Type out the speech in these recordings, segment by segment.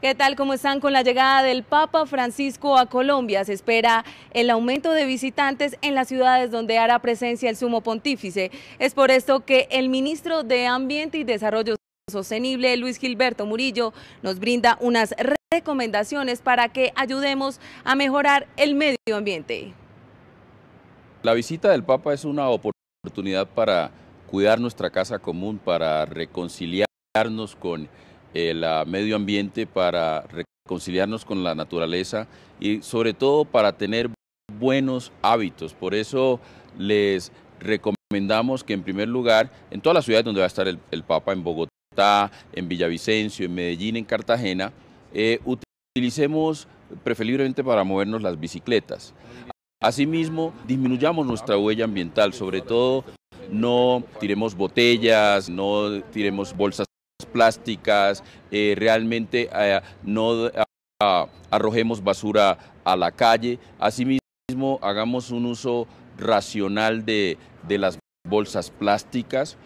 ¿Qué tal? ¿Cómo están? Con la llegada del Papa Francisco a Colombia se espera el aumento de visitantes en las ciudades donde hará presencia el sumo pontífice. Es por esto que el ministro de Ambiente y Desarrollo Sostenible, Luis Gilberto Murillo, nos brinda unas recomendaciones para que ayudemos a mejorar el medio ambiente. La visita del Papa es una oportunidad para cuidar nuestra casa común, para reconciliarnos con el ah, medio ambiente, para reconciliarnos con la naturaleza y sobre todo para tener buenos hábitos. Por eso les recomendamos que en primer lugar, en todas las ciudades donde va a estar el, Papa, en Bogotá, en Villavicencio, en Medellín, en Cartagena, eh, utilicemos preferiblemente para movernos las bicicletas. Asimismo, disminuyamos nuestra huella ambiental, sobre todo no tiremos botellas, no tiremos bolsas plásticas, eh, realmente eh, no ah, arrojemos basura a la calle, asimismo hagamos un uso racional de, las bolsas plásticas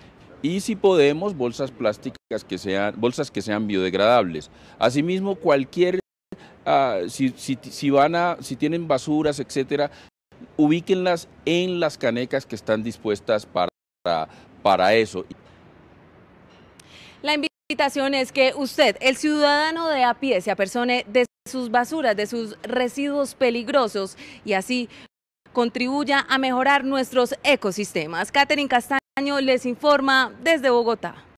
y si podemos bolsas plásticas que sean bolsas que sean biodegradables. Asimismo cualquier ah, si, van a si tienen basuras, etcétera, ubíquenlas en las canecas que están dispuestas para, para eso. La invitación es que usted, el ciudadano de a pie, se apersone de sus basuras, de sus residuos peligrosos y así contribuya a mejorar nuestros ecosistemas. Catherine Castaño les informa desde Bogotá.